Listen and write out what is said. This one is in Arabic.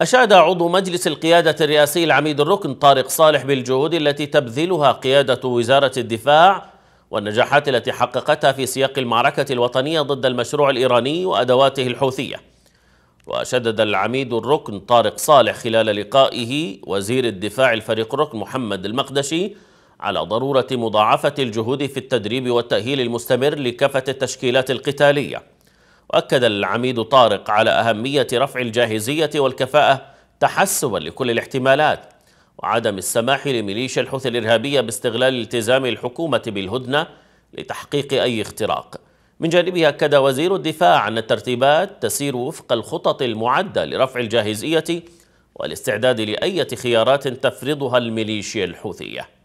أشاد عضو مجلس القيادة الرئاسي العميد الركن طارق صالح بالجهود التي تبذلها قيادة وزارة الدفاع والنجاحات التي حققتها في سياق المعركة الوطنية ضد المشروع الإيراني وأدواته الحوثية وشدد العميد الركن طارق صالح خلال لقائه وزير الدفاع الفريق الركن محمد المقدشي على ضرورة مضاعفة الجهود في التدريب والتأهيل المستمر لكافة التشكيلات القتالية وأكد العميد طارق على أهمية رفع الجاهزية والكفاءة تحسبا لكل الاحتمالات وعدم السماح لميليشيا الحوثي الإرهابية باستغلال التزام الحكومة بالهدنة لتحقيق أي اختراق من جانبه أكد وزير الدفاع أن الترتيبات تسير وفق الخطط المعدة لرفع الجاهزية والاستعداد لأية خيارات تفرضها الميليشيا الحوثية